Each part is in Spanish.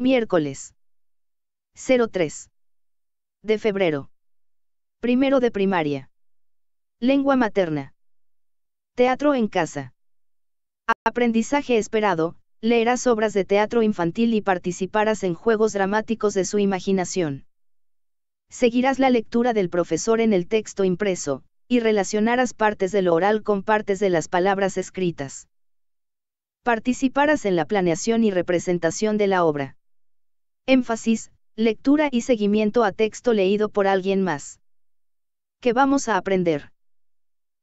Miércoles. 03. De febrero. Primero de primaria. Lengua materna. Teatro en casa. Aprendizaje esperado, leerás obras de teatro infantil y participarás en juegos dramáticos de su imaginación. Seguirás la lectura del profesor en el texto impreso, y relacionarás partes de lo oral con partes de las palabras escritas. Participarás en la planeación y representación de la obra. Énfasis, lectura y seguimiento a texto leído por alguien más. ¿Qué vamos a aprender?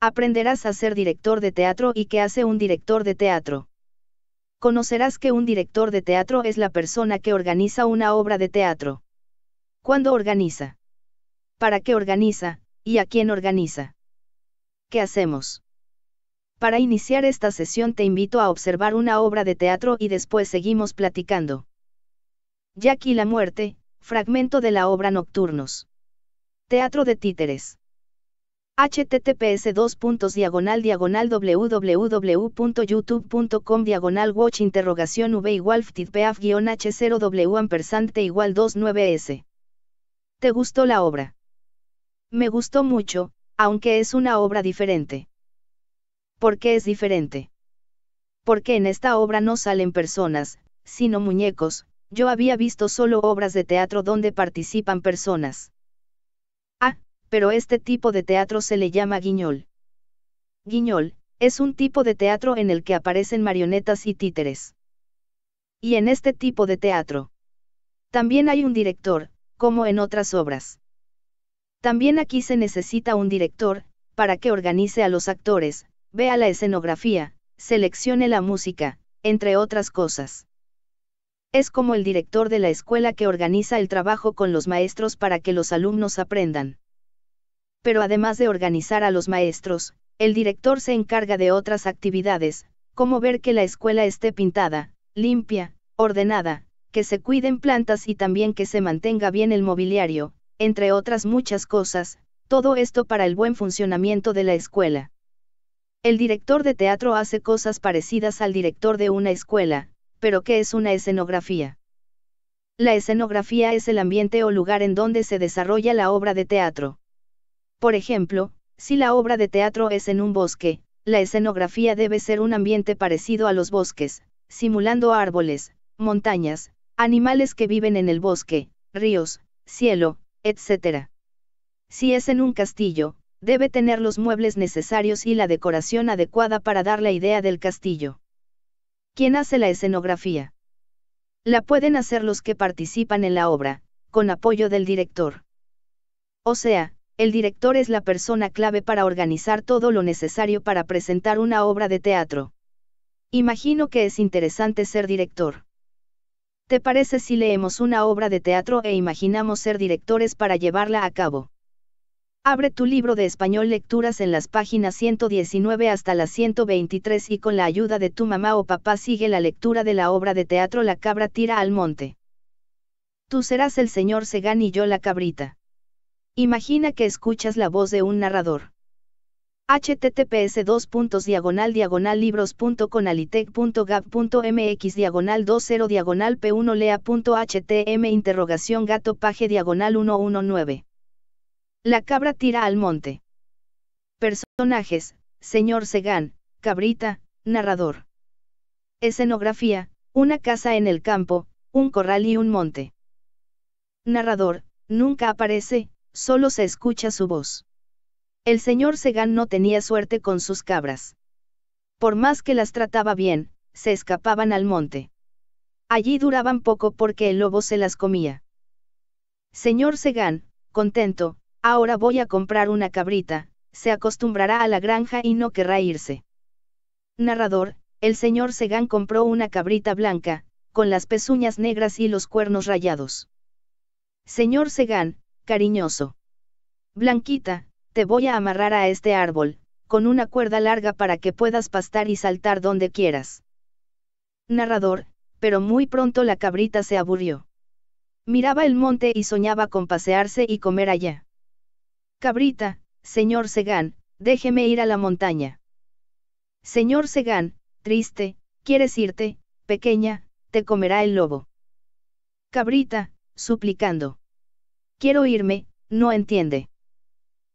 Aprenderás a ser director de teatro y qué hace un director de teatro. Conocerás que un director de teatro es la persona que organiza una obra de teatro. ¿Cuándo organiza? ¿Para qué organiza? ¿Y a quién organiza? ¿Qué hacemos? Para iniciar esta sesión te invito a observar una obra de teatro y después seguimos platicando. Jackie la muerte, fragmento de la obra Nocturnos. Teatro de Títeres. https 2 diagonal diagonal www.youtube.com diagonal watch interrogación v igual h 0 w ampersante igual 29s. ¿Te gustó la obra? Me gustó mucho, aunque es una obra diferente. ¿Por qué es diferente? Porque en esta obra no salen personas, sino muñecos, yo había visto solo obras de teatro donde participan personas. Ah, pero este tipo de teatro se le llama guiñol. Guiñol, es un tipo de teatro en el que aparecen marionetas y títeres. Y en este tipo de teatro. También hay un director, como en otras obras. También aquí se necesita un director, para que organice a los actores, vea la escenografía, seleccione la música, entre otras cosas es como el director de la escuela que organiza el trabajo con los maestros para que los alumnos aprendan. Pero además de organizar a los maestros, el director se encarga de otras actividades, como ver que la escuela esté pintada, limpia, ordenada, que se cuiden plantas y también que se mantenga bien el mobiliario, entre otras muchas cosas, todo esto para el buen funcionamiento de la escuela. El director de teatro hace cosas parecidas al director de una escuela, pero ¿qué es una escenografía? La escenografía es el ambiente o lugar en donde se desarrolla la obra de teatro. Por ejemplo, si la obra de teatro es en un bosque, la escenografía debe ser un ambiente parecido a los bosques, simulando árboles, montañas, animales que viven en el bosque, ríos, cielo, etc. Si es en un castillo, debe tener los muebles necesarios y la decoración adecuada para dar la idea del castillo. ¿Quién hace la escenografía? La pueden hacer los que participan en la obra, con apoyo del director. O sea, el director es la persona clave para organizar todo lo necesario para presentar una obra de teatro. Imagino que es interesante ser director. ¿Te parece si leemos una obra de teatro e imaginamos ser directores para llevarla a cabo? Abre tu libro de español lecturas en las páginas 119 hasta las 123 y con la ayuda de tu mamá o papá sigue la lectura de la obra de teatro La cabra tira al monte. Tú serás el señor Segan y yo la cabrita. Imagina que escuchas la voz de un narrador. https diagonal diagonal libros.conalitec.gab.mx diagonal 20 diagonal p1lea.htm interrogación gato paje diagonal 119 la cabra tira al monte. Personajes, señor Segan, cabrita, narrador. Escenografía, una casa en el campo, un corral y un monte. Narrador, nunca aparece, solo se escucha su voz. El señor Segan no tenía suerte con sus cabras. Por más que las trataba bien, se escapaban al monte. Allí duraban poco porque el lobo se las comía. Señor Segán, contento, Ahora voy a comprar una cabrita, se acostumbrará a la granja y no querrá irse. Narrador, el señor Segan compró una cabrita blanca, con las pezuñas negras y los cuernos rayados. Señor Segan, cariñoso. Blanquita, te voy a amarrar a este árbol, con una cuerda larga para que puedas pastar y saltar donde quieras. Narrador, pero muy pronto la cabrita se aburrió. Miraba el monte y soñaba con pasearse y comer allá. Cabrita, señor Segan, déjeme ir a la montaña. Señor Segan, triste, ¿quieres irte, pequeña? Te comerá el lobo. Cabrita, suplicando. Quiero irme, no entiende.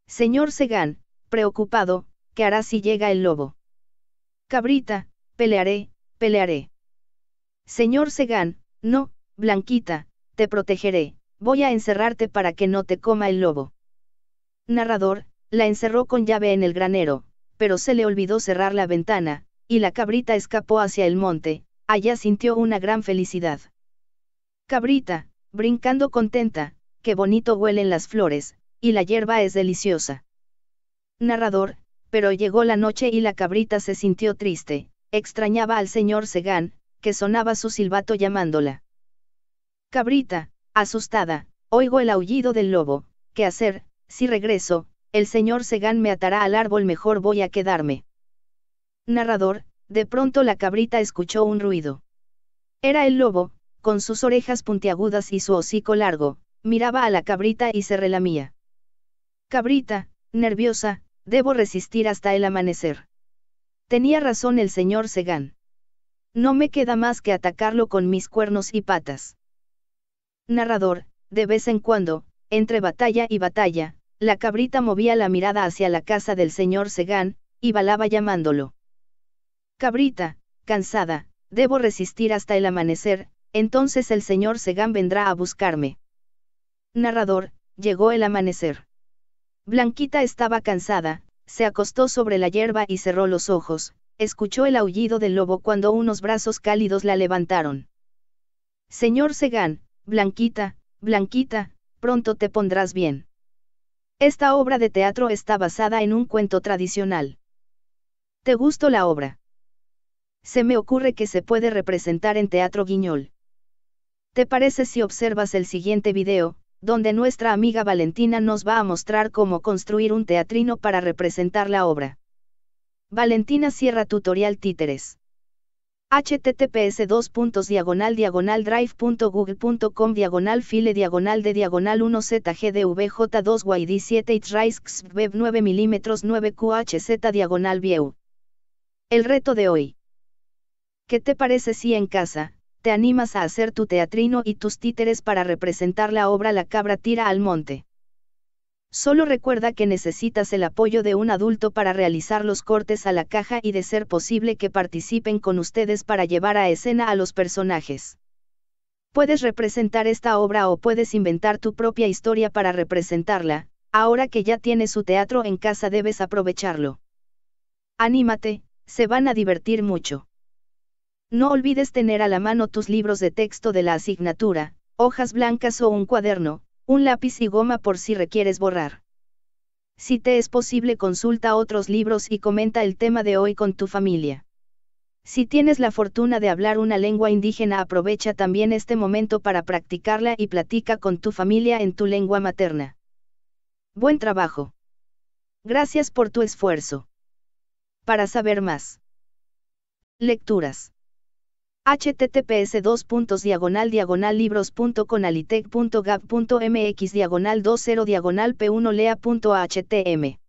Señor Segan, preocupado, ¿qué hará si llega el lobo? Cabrita, pelearé, pelearé. Señor Segan, no, Blanquita, te protegeré, voy a encerrarte para que no te coma el lobo narrador, la encerró con llave en el granero, pero se le olvidó cerrar la ventana, y la cabrita escapó hacia el monte, allá sintió una gran felicidad. Cabrita, brincando contenta, qué bonito huelen las flores, y la hierba es deliciosa. Narrador, pero llegó la noche y la cabrita se sintió triste, extrañaba al señor Segán, que sonaba su silbato llamándola. Cabrita, asustada, oigo el aullido del lobo, ¿qué hacer? Si regreso, el señor Segan me atará al árbol, mejor voy a quedarme. Narrador, de pronto la cabrita escuchó un ruido. Era el lobo, con sus orejas puntiagudas y su hocico largo, miraba a la cabrita y se relamía. Cabrita, nerviosa, debo resistir hasta el amanecer. Tenía razón el señor Segán. No me queda más que atacarlo con mis cuernos y patas. Narrador, de vez en cuando, entre batalla y batalla, la cabrita movía la mirada hacia la casa del señor segán y balaba llamándolo. Cabrita, cansada, debo resistir hasta el amanecer, entonces el señor Segán vendrá a buscarme. Narrador, llegó el amanecer. Blanquita estaba cansada, se acostó sobre la hierba y cerró los ojos, escuchó el aullido del lobo cuando unos brazos cálidos la levantaron. Señor Segán, Blanquita, Blanquita, pronto te pondrás bien. Esta obra de teatro está basada en un cuento tradicional. ¿Te gustó la obra? Se me ocurre que se puede representar en teatro guiñol. ¿Te parece si observas el siguiente video, donde nuestra amiga Valentina nos va a mostrar cómo construir un teatrino para representar la obra? Valentina cierra tutorial títeres https 2 diagonal diagonal drive.google.com diagonal file diagonal de diagonal 1 zgdvj2 yd 7 itriskx web 9 mm 9 qhz diagonal view. El reto de hoy. ¿Qué te parece si en casa, te animas a hacer tu teatrino y tus títeres para representar la obra La cabra tira al monte? Solo recuerda que necesitas el apoyo de un adulto para realizar los cortes a la caja y de ser posible que participen con ustedes para llevar a escena a los personajes. Puedes representar esta obra o puedes inventar tu propia historia para representarla, ahora que ya tienes su teatro en casa debes aprovecharlo. Anímate, se van a divertir mucho. No olvides tener a la mano tus libros de texto de la asignatura, hojas blancas o un cuaderno, un lápiz y goma por si requieres borrar. Si te es posible consulta otros libros y comenta el tema de hoy con tu familia. Si tienes la fortuna de hablar una lengua indígena aprovecha también este momento para practicarla y platica con tu familia en tu lengua materna. Buen trabajo. Gracias por tu esfuerzo. Para saber más. Lecturas https puntos diagonal diagonal diagonal 20 diagonal p1lea.htm